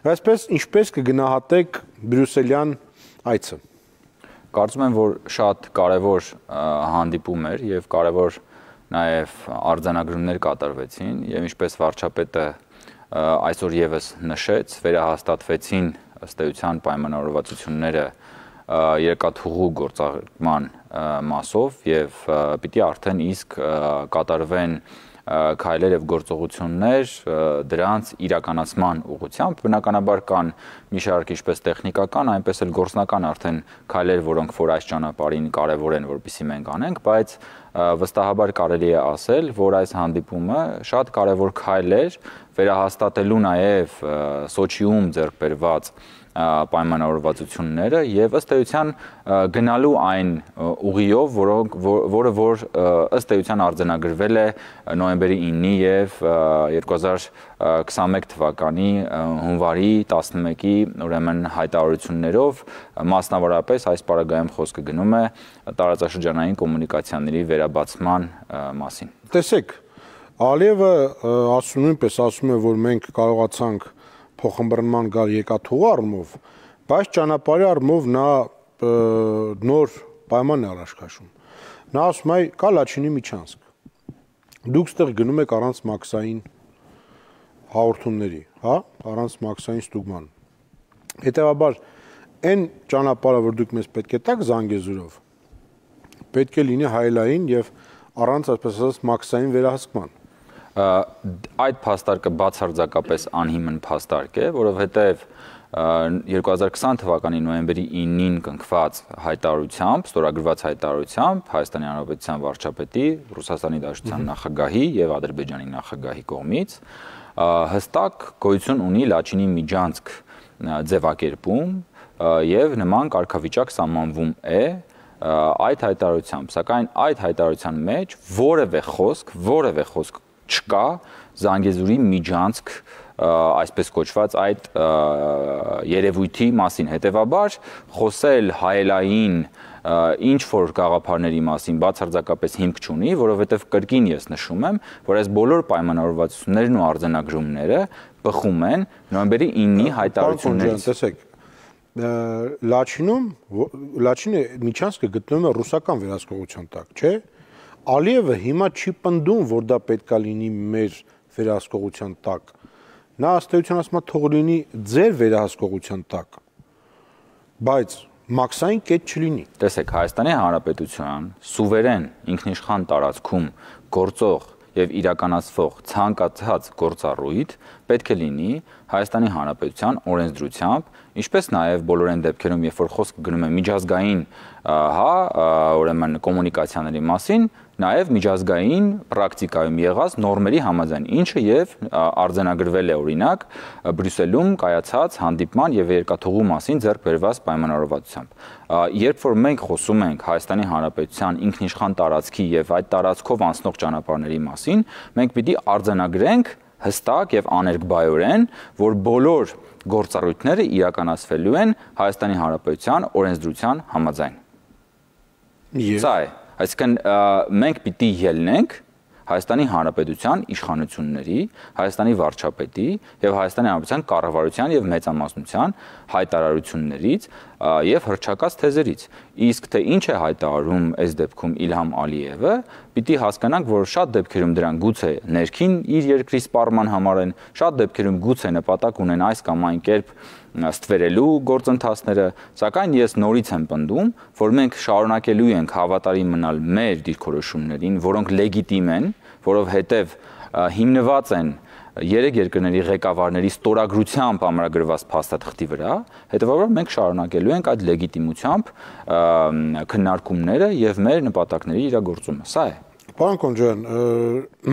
Այսպես ինչպես կգնահատեք Բրյուսելյան այցը։ Կարծում եմ, որ շատ կարևոր հանդիպում էր եւ կարևոր նաեւ արձանագրումներ կատարվեցին եւ ինչպես վարչապետը այսօր եւս նշեց, վերահաստատվեցին ըստ էության պայմանավորվածությունները երկաթուղու գործարկման մասով եւ պիտի արդեն իսկ կատարվեն և, քայլեր եւ գործողություններ դրանց իրականացման ուղղությամբ բնականաբար կան մի շարք ինչպես տեխնիկական, այնպես էլ գործնական արդեն քայլեր, որոնք որ այս ճանապարհին կարեւոր են, որպեսզի մենք անենք, բայց վստահաբար կարելի է ասել, որ այս հանդիպումը շատ կարևոր քայլ էր վերահաստատելու նաև Սոչիում ձեռք բերված պայմանավորվածությունները եւ ըստ էության գնալու այն ուղիով, որոնք որը որ ըստ էության արձանագրվել է նոյեմբերի 9-ի եւ 2000 21 թվականի հունվարի 11-ի ուրեմն հայտարարություններով մասնավորապես այս պարագայում խոսքը գնում է տարածաշրջանային կոմունիկացիաների վերաբացման մասին։ Տեսեք, Ալիևը ասում նույնպես ասում է, որ մենք կարողացանք փոխմբռնման գալ եկաթող արմով, բայց ճանապարհի արմով նա նոր պայման է առաջ քաշում։ Նա ասում է՝ կա Լաչինի միջանցք։ Դուք ստեղ գնում եք առանց մաքսային հաղորդումների, հա, առանց մաքսային ստուգման։ Հետևաբար այն ճանապարհը, որ դուք մեզ պետք է տակ Զանգեզուրով, պետք է լինի հայլային եւ առանց այսպես ասած մաքսային վերահսկման։ Այդ փաստարկը բացարձակապես անհիմն փաստարկ է, որովհետեւ 2020 թվականի նոյեմբերի 9-ին կնքված հայտարարությամբ, ստորագրված հայտարարությամբ Հայաստանի Հանրապետության վարչապետի, Ռուսաստանի Դաշնության նախագահի եւ Ադրբեջանի նախագահի կողմից հստակ գոյություն ունի Լաչինի միջանցք ձևակերպում եւ նման կարգավիճակ սահմանվում է այդ հայտարարությամբ, սակայն այդ հայտարարության մեջ որևէ խոսք, որևէ խոսք չկա Զանգեզուրի միջանցք այսպես կոչված այդ երևույթի մասին։ Հետևաբար խոսել հայելային և, ինչ որ գաղափարների մասին բացարձակապես հիմք չունի, որովհետև կրկին ես նշում եմ, որ այս բոլոր պայմանավորվածություններն ու արձանագրումները բխում են նոյեմբերի 9-ի հայտարարություններից։ Տեսեք, Լաչինում Լաչինը Միչանսկը գտնվում է ռուսական վերահսկողության տակ, չէ՞։ Ալիևը հիմա չի պնդում, որ դա պետքա լինի մեր վերահսկողության տակ։ Նա աստեյության ասում է թող լինի ձեր վերահսկողության տակ։ Բայց մաքսային կետ չլինի։ Տեսեք, Հայաստանի Հանրապետության սուվերեն ինքնիշխան տարածքում գործող եւ իրականացվող ցանկացած գործառույթ պետք է լինի Հայաստանի Հանրապետության օրենսդրությամբ, ինչպես նաև բոլոր այն դեպքերում, երբ որ խոսքը գնում է միջազգային, հա, ուրեմն կոմունիկացիաների մասին, նաև միջազգային պրակտիկայում եղած նորմերի համաձայն, ինչը եւ արձանագրվել է օրինակ Բրյուսելում կայացած հանդիպման եւ երկաթուղու մասին ձեռք բերված պայմանավորվածությամբ։ Երբ որ մենք խոսում ենք Հայաստանի Հանրապետության ինքնիշխան տարածքի եւ այդ տարածքով անցնող ճանապարհների մասին, մենք պիտի արձանագրենք հստակ եւ աներկբայորեն, որ բոլոր գործառույթները իրականացվելու են Հայաստանի Հանրապետության օրենսդրության համաձայն։ Եվ Սա է, այսինքն մենք պիտի ելնենք Հայաստանի Հանրապետության իշխանությունների, Հայաստանի վարչապետի եւ Հայաստանի Հանրապետության կառավարության եւ մեծամասնության հայտարարություններից եւ հրճակած թեզերից։ Իսկ թե ինչ է հայտարարում այս դեպքում Իլհամ Ալիևը, պիտի հասկանանք, որ շատ դեպքերում դրան գուցե ներքին իր երկրի սպառման համար են, շատ դեպքերում գուցե նպատակ ունեն այս կամ այն կերպ ստվերելու գործընթացները, սակայն ես նորից եմ պնդում, որ մենք շարունակելու ենք հավատարիմ մնալ մեր դիրքորոշումներին, որոնք լեգիտիմ են, որովհետև հիմնված են երեք երկրների ղեկավարների ստորագրությամբ ամրագրված փաստաթղթի վրա, հետևաբար մենք շարունակելու ենք այդ լեգիտիմությամբ քննարկումները եւ մեր նպատակների իրագործումը։ Սա է։ Պարոն Կոնջյան,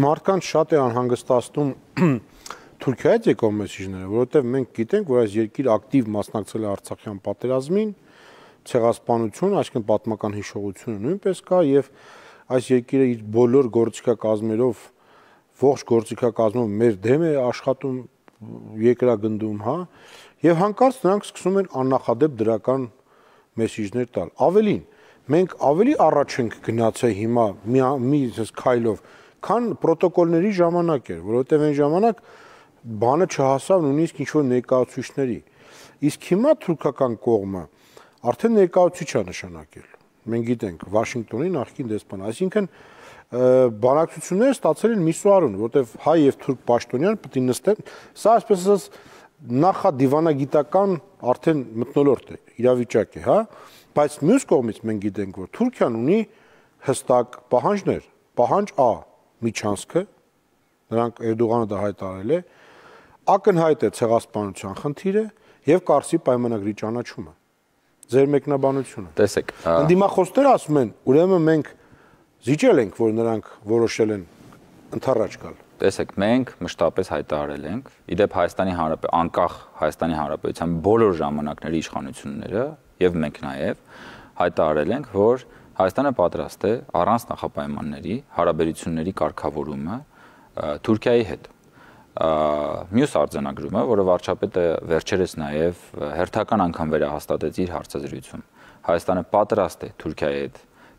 մարդկանց շատ է անհանգստացնում Թուրքիայից եկավ մեսիջները, որովհետև մենք գիտենք, որ այս երկիր ակտիվ մասնակցել է Արցախյան պատերազմին, ցեղասպանություն, այսինքն պատմական հիշողությունը նույնպես կա եւ այս երկիրը իր բոլոր գործիքակազմերով ողջ գործիքակազմով մեր դեմ է աշխատում երկրագնդում, հա, եւ հանկարծ նրանք սկսում են աննախադեպ դրական մեսիջներ տալ։ Ավելին, մենք ավելի առաջ ենք գնացել հիմա մի մի քայլով, քան պրոտոկոլների ժամանակ էր, որովհետև այն ժամանակ բանը չհասավ նույնիսկ ինչ որ ներկայացուցիչների։ Իսկ հիմա թուրքական կողմը արդեն ներկայացուցիչ է նշանակել։ Մենք գիտենք Վաշինգտոնի նախկին դեսպան, այսինքն բանակցությունները ստացել են միսուարուն, որտեվ հայ եւ թուրք պաշտոնյան պետք է նստեն։ Սա այսպես ասած նախադիվանագիտական արդեն մտնոլորտ է, իրավիճակ է, հա, բայց մյուս կողմից մենք գիտենք, որ Թուրքիան ունի հստակ պահանջներ, պահանջ Ա միջանցքը, նրանք Էրդողանը դա հայտարարել է, ակնհայտ է ցեղասպանության խնդիրը եւ Կարսի պայմանագրի ճանաչումը։ Ձեր մեկնաբանությունը։ Տեսեք, ընդդիմախոսները ասում են, ուրեմն մենք զիջել ենք, որ նրանք որոշել են ընթառաջ գալ։ Տեսեք, մենք մշտապես հայտարարել ենք, իդեպ Հայաստանի Հանրապետ անկախ Հայաստանի Հանրապետության բոլոր ժամանակների իշխանությունները եւ մենք նաեւ հայտարարել ենք, որ Հայաստանը պատրաստ է առանց նախապայմանների հարաբերությունների կարգավորումը Թուրքիայի հետ մյուս արձանագրումը, որը վարչապետը վերջերս նաև հերթական անգամ վերահաստատեց իր հարցազրույցում։ Հայաստանը պատրաստ է Թուրքիայի հետ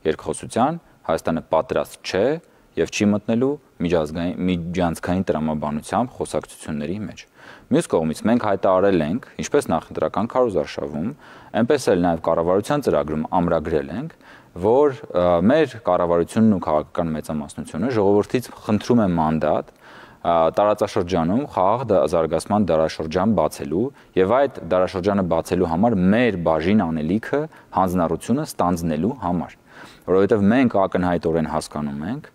երկխոսության, Հայաստանը պատրաստ չէ եւ չի մտնելու միջազգային միջանցքային տրամաբանությամբ խոսակցությունների մեջ։ Մյուս կողմից մենք հայտարարել ենք, ինչպես նախընտրական քարոզարշավում, այնպես էլ նաև կառավարության ծրագրում ամրագրել ենք, որ մեր կառավարությունն ու քաղաքական մեծամասնությունը ժողովրդից խնդրում է մանդատ տարածաշրջանում խաղաղ զարգացման դարաշրջան բացելու եւ այդ դարաշրջանը բացելու համար մեր բաժին անելիքը հանձնառությունը ստանձնելու համար որովհետեւ մենք ակնհայտորեն հասկանում ենք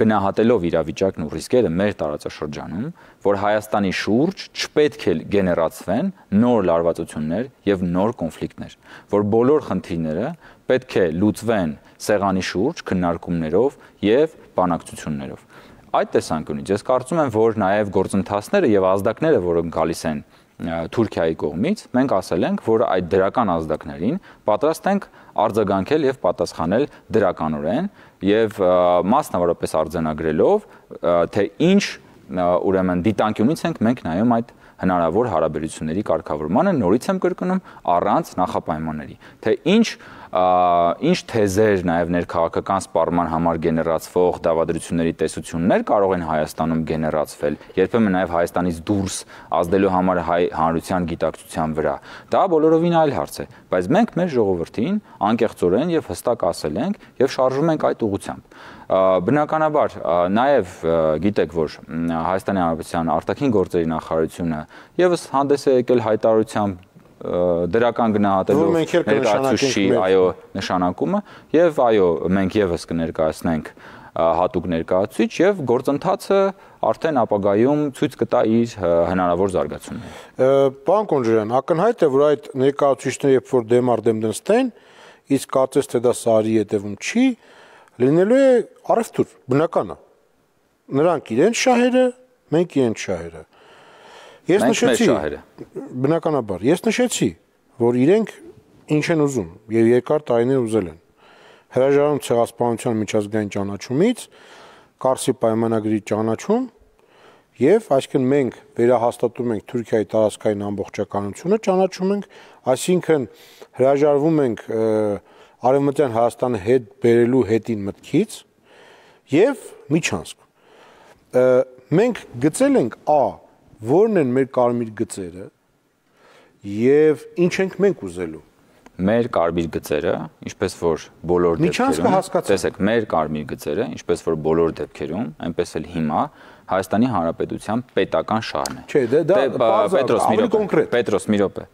գնահատելով իրավիճակն ու ռիսկերը մեր տարածաշրջանում, որ Հայաստանի շուրջ չպետք է գեներացվեն նոր լարվածություններ եւ նոր կոնֆլիկտներ, որ բոլոր խնդիրները պետք է լուծվեն սեղանի շուրջ քննարկումներով եւ բանակցություններով։ Այդ տեսանկյունից ես կարծում եմ, որ նաև գործընթացները եւ ազդակները, որոնք գալիս են Թուրքիայի կողմից, մենք ասել ենք, որ այդ դրական ազդակներին պատրաստ ենք արձագանքել եւ պատասխանել դրականորեն եւ մասնավորապես արձանագրելով, թե ինչ ուրեմն դիտանկյունից ենք մենք նայում այդ հնարավոր հարաբերությունների կարգավորմանը նորից եմ կրկնում առանց նախապայմանների թե ինչ ինչ թեզեր նաև ներքաղաքական սպառման համար գեներացվող դավադրությունների տեսություններ կարող են Հայաստանում գեներացվել, երբեմն նաև Հայաստանից դուրս ազդելու համար հայ հանրության գիտակցության վրա։ Դա բոլորովին այլ հարց է, բայց մենք մեր ժողովրդին անկեղծորեն եւ հստակ ասել ենք եւ շարժում ենք այդ ուղությամբ։ Բնականաբար նաև գիտեք, որ Հայաստանի Հանրապետության արտաքին գործերի նախարարությունը եւս հանդես է եկել հայտարարությամբ դրական գնահատելով ներկայացուցի այո նշանակումը եւ այո մենք եւս կներկայացնենք հատուկ ներկայացուցիչ եւ գործընթացը արդեն ապագայում ցույց կտա իր հնարավոր զարգացումները։ Պարոն Կոնջյան, ակնհայտ է, որ այդ ներկայացուցիչները երբ որ դեմ առ դեմ դնստեն, իսկ կարծես թե դա սարի հետևում չի, լինելու է առևտուր, բնական է։ Նրանք իրենց շահերը, մենք իրենց շահերը։ Ես նշեցի բնականաբար, ես նշեցի, որ իրենք ինչ են ուզում եւ երկար տարիներ ուզել են։ Հրաժարում ցեղասպանության միջազգային ճանաչումից, Կարսի պայմանագրի ճանաչում եւ այսինքն մենք վերահաստատում ենք Թուրքիայի տարածքային ամբողջականությունը, ճանաչում ենք, այսինքն հրաժարվում ենք արևմտյան Հայաստանի հետ բերելու հետին մտքից եւ միջանցք։ Մենք գծել ենք A Որն են մեր կարմիր գծերը եւ ինչ ենք մենք ուզելու։ Մեր կարմիր գծերը, ինչպես որ բոլոր դեպքերում, տեսեք, մեր կարմիր գծերը, ինչպես որ բոլոր դեպքերում, այնպես էլ հիմա Հայաստանի Հանրապետության պետական շահն է։ Չէ, դե դա դե, Պետրոս Միրոպե։ Պետրոս Միրոպե։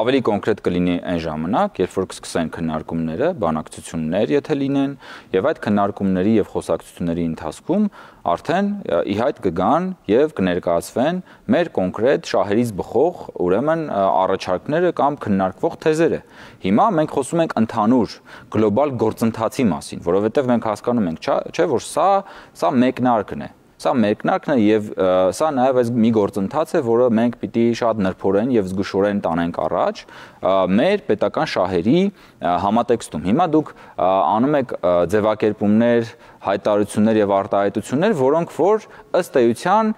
Ավելի կոնկրետ կլինի այն ժամանակ, երբ որ կսկսեն քննարկումները, բանակցություններ, եթե լինեն, եւ այդ քննարկումների եւ խոսակցությունների ընթացքում արդեն ի հայտ կգան եւ կներկայացվեն մեր կոնկրետ շահերից բխող ուրեմն առաջարկները կամ քննարկվող թեզերը։ Հիմա մենք խոսում ենք ընդհանուր գլոբալ գործընթացի մասին, որովհետեւ մենք հասկանում ենք, չէ՞ որ սա սա մեկնարկն է Սա մեկնարկն է եւ սա նաեւ այս մի գործընթաց է, որը մենք պիտի շատ նրբորեն եւ զգուշորեն տանենք առաջ մեր պետական շահերի համատեքստում։ Հիմա դուք անում եք ձևակերպումներ, հայտարարություններ եւ արտահայտություններ, որոնք որ ըստ էության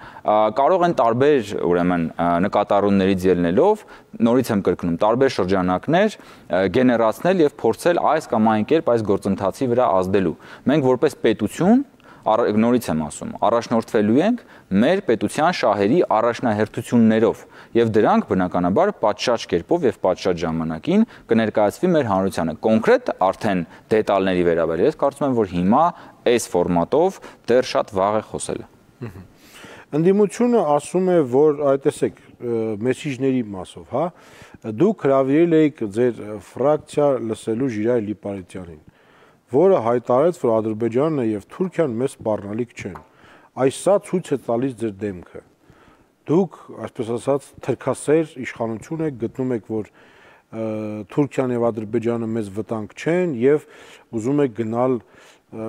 կարող են տարբեր, ուրեմն, նկատառումներից ելնելով, նորից եմ կրկնում, տարբեր շրջանակներ գեներացնել եւ փորձել այս կամ այն կերպ այս գործընթացի վրա ազդելու։ Մենք որպես պետություն նորից եմ ասում, առաջնորդվելու ենք մեր պետության շահերի առաջնահերթություններով եւ դրանք բնականաբար պատշաճ կերպով եւ պատշաճ ժամանակին կներկայացվի մեր հանրությանը։ Կոնկրետ արդեն դետալների վերաբերյալ ես կարծում եմ, որ հիմա այս ֆորմատով դեռ շատ վաղ է խոսելը։ Ընդդիմությունը ասում է, որ այ տեսեք, մեսիջների մասով, հա, դուք հravirել էիք ձեր ֆրակցիա լսելու Ժիրայ Լիպարիտյանին որը հայտարարեց, որ Ադրբեջանն եւ Թուրքիան մեզ սպառնալիք չեն։ Այս սա ցույց է տալիս ձեր դեմքը։ Դուք, այսպես ասած, թրքասեր իշխանություն եք, գտնում եք, որ Թուրքիան եւ Ադրբեջանը մեզ վտանգ չեն եւ ուզում եք գնալ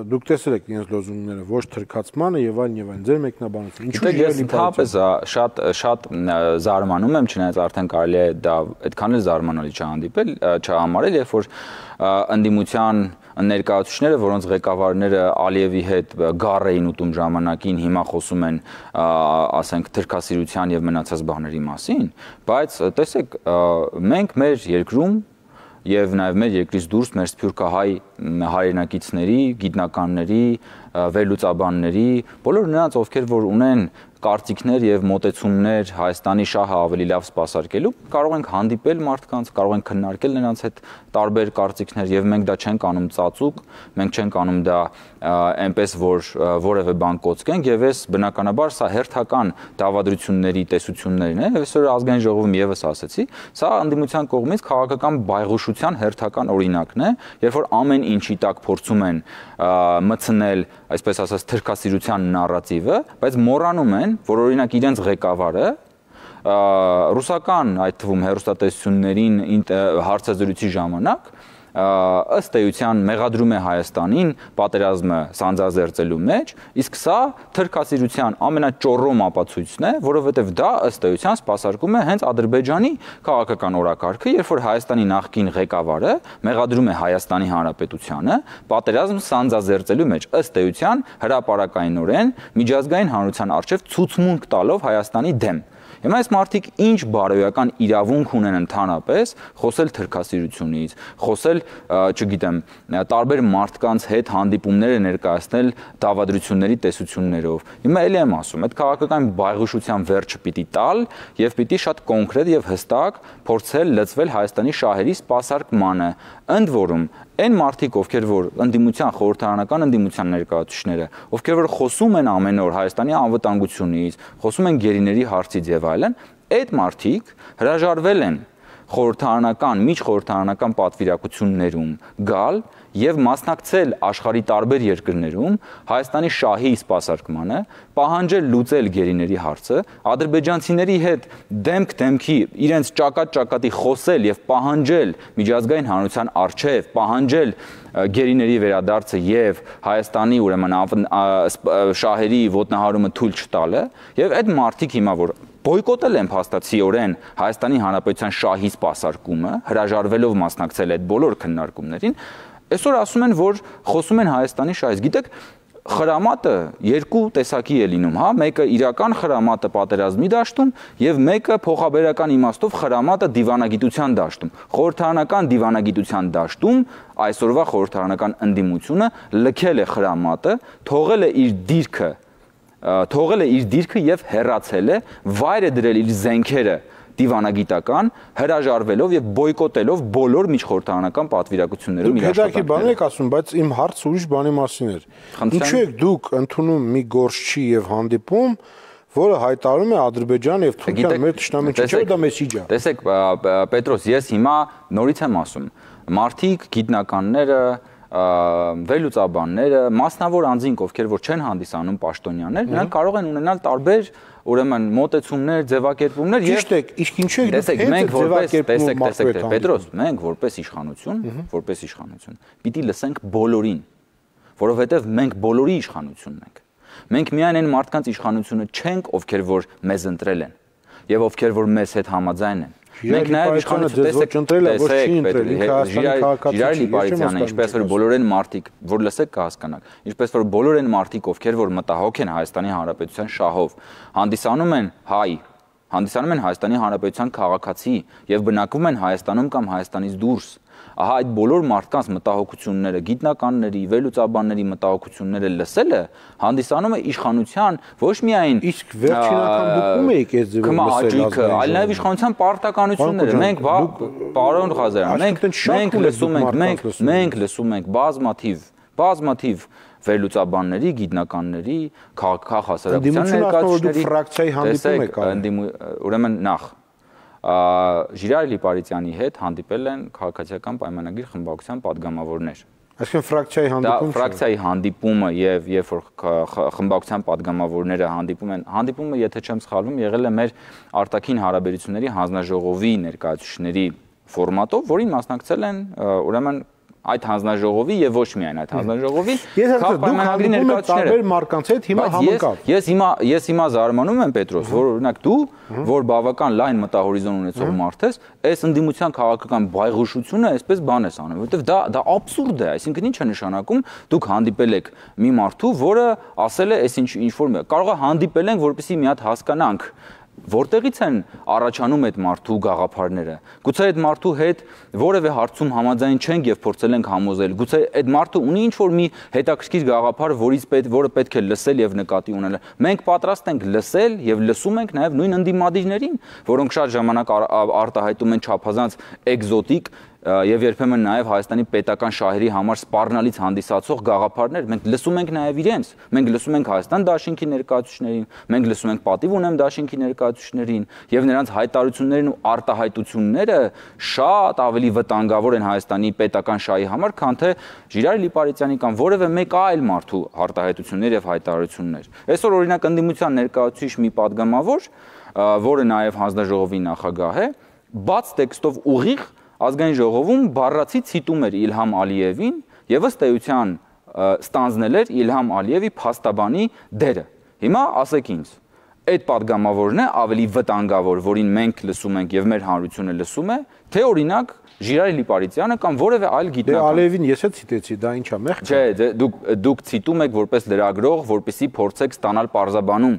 դուք տեսել եք ինձ լոզունգները ոչ թրկացմանը եւ այլն եւ այլն ձեր մեկնաբանությունը ինչու՞ ես ընդհանրապես շատ շատ զարմանում եմ չնայած արդեն կարելի է դա այդքան էլ զարմանալի չհանդիպել չհամարել երբ որ ընդդիմության չա ներկայացուցիչները, որոնց ղեկավարները Ալիևի հետ գառ էին ուտում ժամանակին, հիմա խոսում են, ասենք, թրքասիրության եւ մնացած բաների մասին, բայց տեսեք, մենք մեր երկրում եւ նաեւ մեր երկրից դուրս մեր սփյուռքահայ հայրենակիցների, գիտնականների, վերլուծաբանների, բոլոր նրանց, ովքեր որ ունեն կարծիքներ եւ մտեցումներ Հայաստանի շահը ավելի լավ սպասարկելու կարող ենք հանդիպել մարդկանց, կարող ենք քննարկել նրանց հետ տարբեր կարծիքներ եւ մենք դա չենք անում ծածուկ, մենք չենք անում դա այնպես որ որևէ բան կոծկենք եւ ես բնականաբար սա հերթական դավադրությունների տեսություններն է, այսօր ազգային ժողովում եւս ասացի, սա անդիմության կողմից քաղաքական բայղուշության հերթական օրինակն է, երբ որ ամեն ինչի տակ փորձում են մցնել, այսպես ասած, թրքասիրության նարատիվը, բայց մոռանում են են, որ օրինակ իրենց ղեկավարը ռուսական այդ թվում հերոստատեսություններին հարցազրույցի ժամանակ ըստ էության մեղադրում է Հայաստանին պատերազմը սանձազերծելու մեջ, իսկ սա թրքասիրության ամենաճորոմ ապացույցն է, որովհետև դա ըստ էության սпасարկում է հենց Ադրբեջանի քաղաքական օրակարգը, երբ որ Հայաստանի նախկին ղեկավարը մեղադրում է Հայաստանի Հանրապետությանը պատերազմ սանձազերծելու մեջ, ըստ էության հրաապարակայինորեն միջազգային հանրության արժեվ ցուցմունք տալով Հայաստանի դեմ։ Հիմա այս մարդիկ ինչ բարոյական իրավունք ունեն ընդհանրապես խոսել թրքասիրությունից, խոսել, չգիտեմ, տարբեր մարդկանց հետ հանդիպումները ներկայացնել դավադրությունների տեսություններով։ Հիմա ելի եմ ասում, այդ քաղաքական բայղուշության վերջը պիտի տալ եւ պիտի շատ կոնկրետ եւ հստակ փորձել լծվել Հայաստանի շահերի սպասարկմանը, ընդ որում այն մարդիկ, ովքեր որ ընդդիմության խորհրդարանական ընդդիմության ներկայացուցիչները, ովքեր որ խոսում են ամեն օր Հայաստանի անվտանգությունից, խոսում են գերիների հարցից եւ այլն, այդ մարդիկ հրաժարվել են խորհրդարանական, միջխորհրդարանական պատվիրակություններում գալ եւ մասնակցել աշխարի տարբեր երկրներում Հայաստանի շահի սպասարկմանը, պահանջել լուծել գերիների հարցը, ադրբեջանցիների հետ դեմք դեմքի իրենց ճակատ-ճակատի խոսել եւ պահանջել միջազգային հանրության արչեւ, պահանջել գերիների վերադարձը եւ Հայաստանի ուրեմն շահերի ոտնահարումը թույլ չտալը եւ այդ մարտիկ հիմա որ բոյկոտել են փաստացիորեն Հայաստանի Հանրապետության շահի սպասարկումը, հրաժարվելով մասնակցել այդ բոլոր քննարկումներին, Այսօր ասում են, որ խոսում են Հայաստանի շահից։ Գիտեք, խրամատը երկու տեսակի է լինում, հա, մեկը իրական խրամատը պատերազմի դաշտում եւ մեկը փոխաբերական իմաստով խրամատը դիվանագիտության դաշտում։ Խորհրդարանական դիվանագիտության դաշտում այսօրվա խորհրդարանական ընդդիմությունը լքել է խրամատը, թողել է իր դիրքը, թողել է իր դիրքը եւ հերացել է, վայր է դրել իր զենքերը դիվանագիտական հրաժարվելով եւ բոյկոտելով բոլոր միջխորհրդարանական պատվիրակություններում իր աշխատանքը։ Դուք հետաքի բան եք ասում, բայց իմ հարցը ուրիշ բանի մասին էր։ Ինչու եք դուք ընդունում մի գործչի եւ հանդիպում որը հայտարարում է Ադրբեջան եւ Թուրքիան մեր ճշտամիջը չէ դա մեսիջա։ Տեսեք Պետրոս, ես հիմա նորից եմ ասում։ Մարտիկ գիտնականները վերլուծաբանները, մասնավոր անձինք, ովքեր որ չեն հանդիսանում պաշտոնյաներ, նրանք կարող են ունենալ տարբեր ուրեմն մոտեցումներ, ձևակերպումներ եւ Ճիշտ է, իսկ ինչու եք դուք մենք որպես տեսեք, տեսեք, Պետրոս, մենք որպես իշխանություն, որպես իշխանություն պիտի լսենք բոլորին, որովհետեւ մենք բոլորի իշխանությունն ենք։ Մենք միայն այն մարդկանց իշխանությունը չենք, ովքեր որ մեզ ընտրել են եւ ովքեր որ մեզ հետ համաձայն են։ Մենք նաև իշխանը տեսեք ընտրել է, ոչ չի ընտրել, ինքը Հայաստանի քաղաքացիություն։ Իրարի Պարիզյանն ինչպես որ բոլոր են մարտիկ, որ լսեք կհասկանաք, ինչպես որ բոլոր են մարտիկ, ովքեր որ մտահոգ են Հայաստանի Հանրապետության շահով, հանդիսանում են հայ հանդիսանում են Հայաստանի Հանրապետության քաղաքացի եւ բնակվում են Հայաստանում կամ Հայաստանից դուրս։ Ահա այդ բոլոր մարդկանց մտահոգությունները, գիտնականների, վերլուծաբանների մտահոգությունները լսելը հանդիսանում է իշխանության ոչ միայն իսկ վերջինական դուքում եք այս ձևով լսել, այլ նաև իշխանության պարտականությունները։ Մենք պարոն Ղազարյան, մենք մենք լսում ենք, մենք մենք լսում ենք բազմաթիվ բազմաթիվ վերլուծաբանների, գիտնականների, քաղաքահասարակության ներկայացուցիչների ֆրակցիայի հանդիպում եք արել։ Ուրեմն նախ Ժիրար Լիպարիտյանի հետ հանդիպել են քաղաքացիական պայմանագիր խմբակցության падգամավորներ։ Այսինքն ֆրակցիայի հանդիպումը։ Դա ֆրակցիայի հանդիպումը եւ երբ որ խմբակցության падգամավորները հանդիպում են, հանդիպումը, եթե չեմ սխալվում, եղել է մեր արտաքին հարաբերությունների հանձնաժողովի ներկայացուցիչների ֆորմատով, որին մասնակցել են ուրեմն այդ հանձնաժողովի եւ ոչ միայն այդ հանձնաժողովի կապ պայմանագրի ներկայացուցիչները տարբեր մարկանց հետ հիմա համընկավ ես հիմա ես հիմա զարմանում եմ պետրոս որ օրինակ դու որ բավական լայն մտահորիզոն ունեցող մարդ ես այս ընդդիմության քաղաքական բայղուշությունը այսպես բան ես անում որովհետեւ դա դա աբսուրդ է այսինքն ինչ է նշանակում դուք հանդիպել եք մի մարդու որը ասել է այսինչ ինչ որ կարող է հանդիպել ենք որպեսզի մի հատ հասկանանք Որտեղից են առաջանում այդ մարդու գաղափարները։ Գուցե այդ մարդու հետ որևէ հարցում համաձայն չենք եւ փորձել ենք համոզել։ Գուցե այդ մարդը ունի ինչ-որ մի հետաքրքիր գաղափար, որից պետք որը պետք է լսել եւ նկատի ունել։ Մենք պատրաստ ենք լսել եւ լսում ենք նաեւ նույն ընդդիմադիրներին, որոնք շատ ժամանակ արտահայտում են չափազանց էկզոտիկ եւ երբեմն նաեւ Հայաստանի պետական շահերի համար սպառնալից հանդիսացող գաղափարներ մենք լսում ենք նաեւ իրենց մենք լսում ենք Հայաստան դաշինքի ներկայացուցիչներին մենք լսում ենք պատիվ ունեմ դաշինքի ներկայացուցիչներին եւ նրանց հայտարարություններն ու արտահայտությունները շատ ավելի վտանգավոր են Հայաստանի պետական շահի համար քան թե Ժիրարի Լիպարիտյանի կամ որևէ մեկ այլ մարդու արտահայտություններ եւ հայտարարություններ այսօր օրինակ ընդդիմության ներկայացուցիչ մի падգամավոր որը նաեւ հանձնաժողովի նախագահ է բաց տեքստով ուղիղ ազգային ժողովում բառացից հիտում էր Իլհամ Ալիևին եւ ըստ էության ստանձնել էր Իլհամ Ալիևի փաստաբանի դերը։ Հիմա ասեք ինձ, այդ падգամավորն է ավելի վտանգավոր, որին մենք լսում ենք եւ մեր հանրությունը լսում է, թե օրինակ Ժիրայ Լիպարիցյանը կամ որևէ այլ դե գիտնական։ Դե Ալևին ես էլ ցիտեցի, դա ինչա մեղք։ Չէ, դե դուք դուք ցիտում եք որպես լրագրող, որպեսի փորձեք ստանալ parzabanum։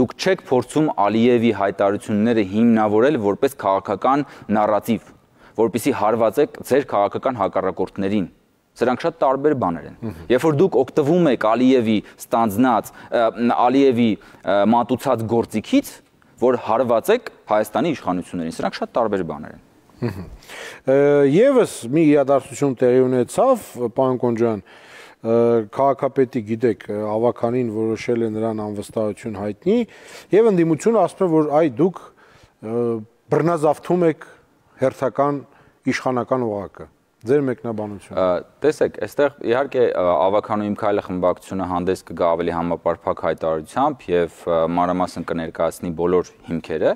Դուք չեք փորձում Ալիևի հայտարարությունները հիմնավորել որպես քաղաքական նարատիվ որպիսի հարվածեք ձեր քաղաքական հակառակորդներին սրանք շատ տարբեր բաներ են։ Երբ որ դուք օգտվում եք Ալիևի ստանձնած Ալիևի մատուցած գործիքից, որ հարվածեք Հայաստանի իշխանություններին, սրանք շատ տարբեր բաներ են։ Եվս մի իրադարձություն տեղի ունեցավ, պարոն Կոնջան, քաղաքապետի գիտեք ավականին որոշել է նրան անվստահություն հայտնի եւ ընդդիմությունը ասում է որ այ դուք բռնազավթում եք հերթական իշխանական օղակը ձեր մեկնաբանությունը տեսեք այստեղ իհարկե ավականոյի քայլը խմբակցությունը հանդես կգա ավելի համապարփակ հայտարարությամբ եւ մանրամասն կներկայացնի բոլոր հիմքերը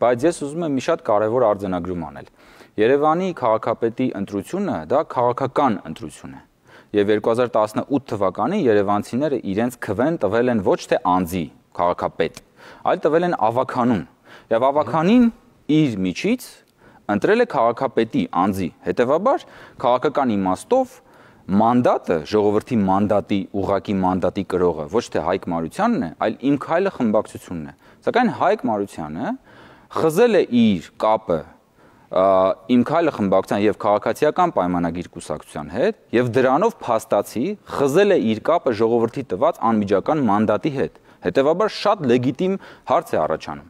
բայց ես ուզում եմ մի շատ կարեւոր արձանագրում անել Երևանի քաղաքապետի ընտրությունը դա քաղաքական ընտրություն է եւ 2018 թվականին երևանցիները իրենց քվեն տվել են ոչ թե անձի քաղաքապետ այլ տվել են ավականուն եւ ավականին իր միջից ընտրել է քաղաքապետի անձի։ Հետևաբար քաղաքական իմաստով մանդատը, ժողովրդի մանդատի, ուղակի մանդատի կրողը ոչ թե Հայկ Մարությանն է, այլ Իմ քայլը խմբակցությունն է։ Սակայն Հայկ Մարությանը խզել է իր կապը Իմ քայլը խմբակցության եւ քաղաքացիական պայմանագիր կուսակցության հետ եւ դրանով փաստացի խզել է իր կապը ժողովրդի տված անմիջական մանդատի հետ։ Հետևաբար շատ լեգիտիմ հարց է առաջանում։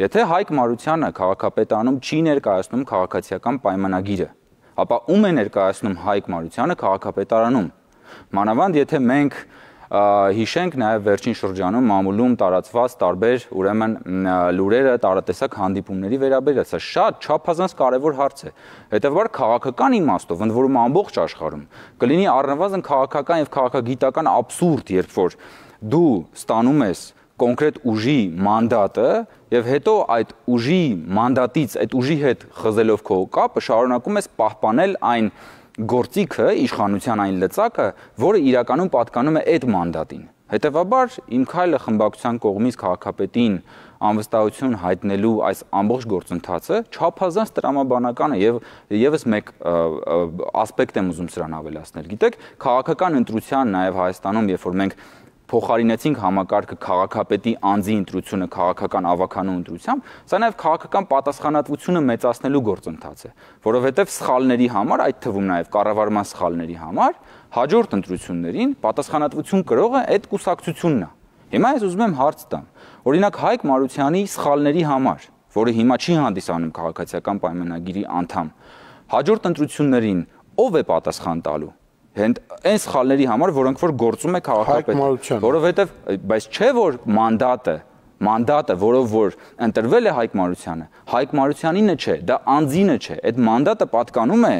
Եթե Հայկ Մարությանը քաղաքապետանում չի ներկայացնում քաղաքացիական պայմանագիրը, ապա ում է ներկայացնում Հայկ Մարությանը քաղաքապետարանում։ Մանավանդ եթե մենք հիշենք նաև վերջին շրջանում մամուլում տարածված տարբեր ուրեմն լուրերը տարատեսակ հանդիպումների վերաբերյալ, սա շատ չափազանց կարևոր հարց է։ Հետևաբար քաղաքական իմաստով, ընդ որում ամբողջ աշխարհում կլինի առնվազն քաղաքական եւ քաղաքագիտական абսուրդ, երբ որ դու ստանում ես կոնկրետ ուժի մանդատը եւ հետո այդ ուժի մանդատից այդ ուժի հետ խզելով քո կապը շարունակում ես պահպանել այն գործիքը, իշխանության այն լծակը, որը իրականում պատկանում է այդ մանդատին։ Հետևաբար իմ քայլը խմբակցության կողմից քաղաքապետին անվստահություն հայտնելու այս ամբողջ գործընթացը չափազանց տրամաբանական է եւ եւս մեկ ասպեկտ եմ ուզում սրան ավելացնել։ Գիտեք, քաղաքական ընտրության նաեւ Հայաստանում, երբ որ մենք փոխարինեցինք համակարգը քաղաքապետի անձի ընտրությունը քաղաքական ավականու ընտրությամբ, սա նաև քաղաքական պատասխանատվությունը մեծացնելու գործընթաց է, որովհետև սխալների համար, այդ թվում նաև կառավարման սխալների համար, հաջորդ ընտրություններին պատասխանատվություն կրողը այդ կուսակցությունն է։ Հիմա ես ուզում եմ հարց տամ։ Օրինակ Հայկ Մարությանի սխալների համար, որը հիմա չի հանդիսանում քաղաքացիական պայմանագիրի անդամ, հաջորդ ընտրություններին ով է պատասխան տալու հենց այն սխալների համար, որոնք որ գործում է քաղաքապետը, որովհետև բայց չէ որ մանդատը մանդատը, որով որ ընտրվել է Հայկ Մարությանը, Հայկ Մարությանինը չէ, դա անձինը չէ, այդ մանդատը պատկանում է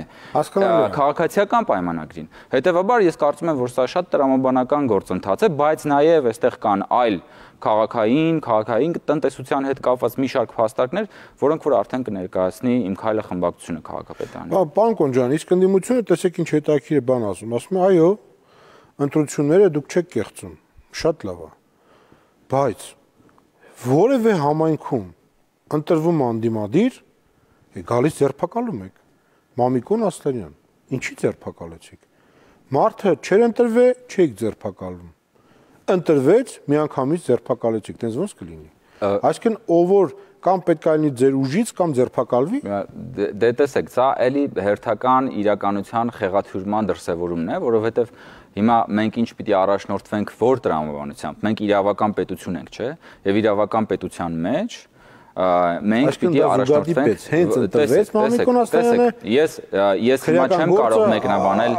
քաղաքացիական պայմանագրին։ Հետևաբար ես կարծում եմ, որ սա շատ տրամաբանական գործընթաց է, բայց նաև այստեղ կան այլ քաղաքային, քաղաքային տնտեսության հետ կապված մի շարք փաստարկներ, որոնք որ արդեն կներկայացնի իմ քայլը խմբակցությունը քաղաքապետարանի։ Բա պան Կոնջան, իսկ ընդդիմությունը տեսեք ինչ հետաքրիր բան ասում, ասում է, այո, ընտրությունները դուք չեք կեղծում։ Շատ լավ է։ Բայց որևէ համայնքում ընտրվում անդիմադիր, գալիս ձերբակալում եք։ Մամիկոն Ասլանյան, ինչի ձերբակալեցիք։ Մարդը չեր ընտրվե, չեք ձերբակալում ընտրվեց միանգամից ձերբակալեցիք, տենց ոնց կլինի։ Այսինքն ով որ կամ պետք է լինի ձեր ուժից կամ ձերբակալվի։ դե, դե տեսեք, սա էլի հերթական իրականության խեղաթյուրման դրսևորումն է, որովհետև Հիմա մենք ինչ պիտի առաջնորդվենք որ տրամաբանությամբ։ Մենք իրավական պետություն ենք, չէ՞։ Եվ իրավական պետության մեջ մենք պիտի առաջնորդվենք հենց ընտրվեց Մամիկոն Աստայանը ես ես հիմա չեմ կարող մեկնաբանել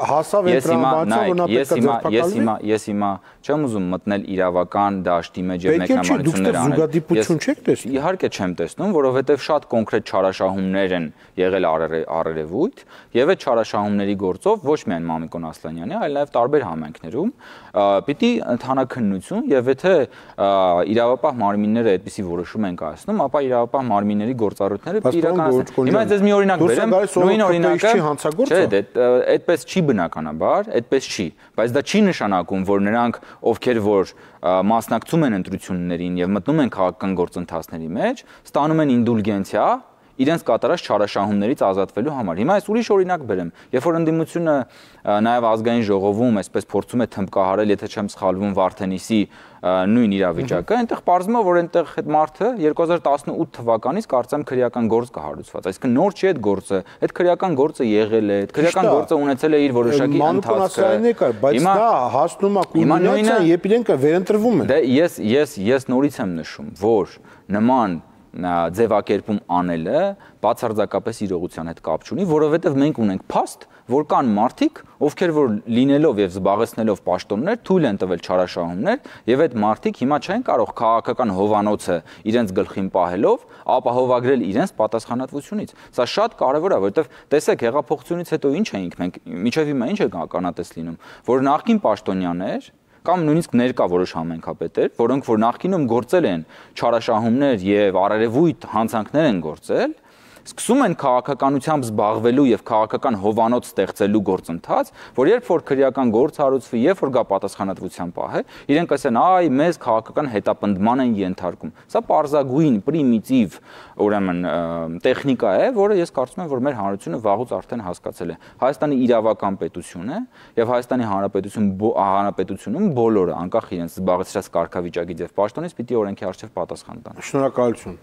ես հիմա նայեք ես հիմա ես հիմա ես հիմա չեմ ուզում մտնել իրավական դաշտի մեջ եւ մեկնաբանություններ անել ես չեք տեսնում իհարկե չեմ տեսնում որովհետեւ շատ կոնկրետ չարաշահումներ են եղել արերևույթ եւ այդ չարաշահումների գործով ոչ միայն Մամիկոն Ասլանյանի այլ նաեւ տարբեր համայնքներում պիտի ընդհանրակնություն եւ եթե իրավապահ մարմինները այդպիսի որոշում են կայացնում ապա ապա իր ապա մարմինների գործառույթները իրականացնեն։ Հիմա ես մի օրինակ վերեմ, նույն օրինակը չի հանցագործը։ Չէ, դա դե, այդպես չի բնականաբար, այդպես չի, բայց դա չի նշանակում, որ նրանք, ովքեր որ մասնակցում են ընտրություններին եւ մտնում են քաղաքական գործընթացների մեջ, ստանում են ինդուլգենցիա, իրենց կատարած չարաշահումներից ազատվելու համար։ Հիմա այս ուրիշ օրինակ բերեմ։ Երբ որ ընդդիմությունը նաև ազգային ժողովում այսպես փորձում է թմբկահարել, եթե չեմ սխալվում, Վարդենիսի նույն իրավիճակը, այնտեղ ողրվում է, որ այնտեղ այդ մարդը 2018 թվականից կարծեմ քրեական գործ կհարուցված։ Այսինքն նոր չի այդ գործը, այդ քրեական գործը եղել է, այդ քրեական գործը ունեցել է իր որոշակի ընթացքը։ Բայց դա հասնում է կուլմինացիա, երբ իրենք վերընտրվում են։ Դե ես ես ես նորից եմ նշում, որ նման ձևակերպում անելը բացարձակապես իրողության հետ կապ չունի, որովհետև մենք ունենք փաստ, որ կան մարդիկ, ովքեր որ լինելով եւ զբաղեցնելով պաշտոններ թույլ են տվել չարաշահումներ եւ այդ մարդիկ հիմա չեն կարող քաղաքական հովանոցը իրենց գլխին պահելով ապահովագրել իրենց պատասխանատվությունից։ Սա շատ կարեւոր է, որովհետեւ տեսեք հեղափոխությունից հետո ինչ էինք մենք, միջև հիմա ինչ է կանատես լինում, որ նախքին պաշտոնյաներ կամ նույնիսկ ներկա որոշ համենքապետեր, որոնք որ նախկինում գործել են չարաշահումներ եւ արարևույթ հանցանքներ են գործել, սկսում են քաղաքականությամբ զբաղվելու եւ քաղաքական հովանոց ստեղծելու գործընթաց, որ երբ որ քրեական գործ հարուցվի, երբ որ գա պատասխանատվության պահը, իրենք ասեն, այ մեզ քաղաքական հետապնդման են ենթարկում։ Սա parzagույն, պրիմիտիվ, ուրեմն տեխնիկա է, որը ես կարծում եմ, որ մեր հանրությունը վաղուց արդեն հասկացել է։ Հայաստանի իրավական պետություն է եւ Հայաստանի հանրապետություն հանրապետությունում բոլորը անկախ իրենց զբաղեցրած կարգավիճակի եւ պաշտոնից պիտի օրենքի արժեվ պատասխան տան։ Շնորհակալություն։